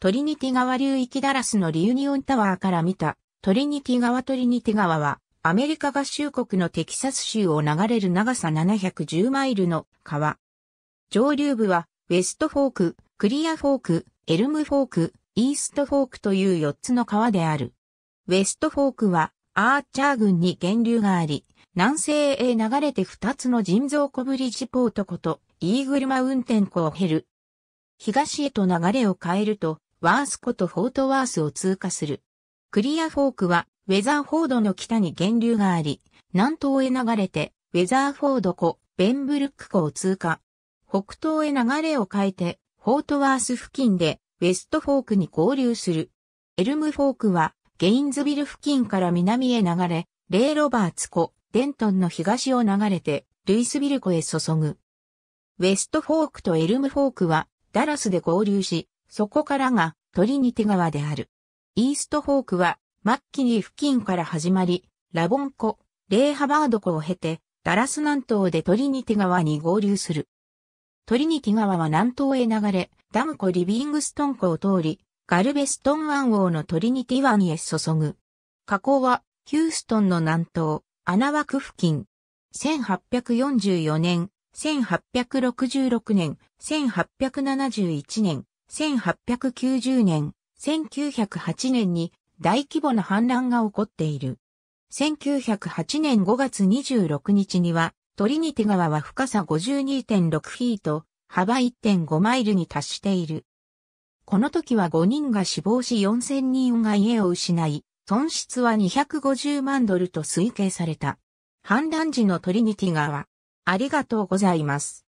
トリニティ川流域ダラスのリユニオンタワーから見た、トリニティ川トリニティ川は、アメリカ合衆国のテキサス州を流れる長さ710マイルの川。上流部は、ウェストフォーク、クリアフォーク、エルムフォーク、イーストフォークという4つの川である。ウェストフォークは、アーチャー郡に源流があり、南西へ流れて2つの人造小ブリッジポートこと、イーグルマウンテン湖を経る。東へと流れを変えると、ワース湖とフォートワースを通過する。クリアフォークは、ウェザーフォードの北に源流があり、南東へ流れて、ウェザーフォード湖、ベンブルック湖を通過。北東へ流れを変えて、フォートワース付近で、ウェストフォークに合流する。エルムフォークは、ゲインズビル付近から南へ流れ、レイ・ロバーツ湖、デントンの東を流れて、ルイスビル湖へ注ぐ。ウェストフォークとエルムフォークは、ダラスで合流し、そこからがトリニティ川である。イーストホークは末期に付近から始まり、ラボン湖、レーハバード湖を経て、ダラス南東でトリニティ川に合流する。トリニティ川は南東へ流れ、ダム湖リビングストン湖を通り、ガルベストン湾王のトリニティ湾へ注ぐ。河口は、ヒューストンの南東、アナワク付近。1844年、1866年、1871年、1890年、1908年に大規模な反乱が起こっている。1908年5月26日には、トリニティ川は深さ52.6フィート、幅1.5マイルに達している。この時は5人が死亡し4000人が家を失い、損失は250万ドルと推計された。反乱時のトリニティ川。ありがとうございます。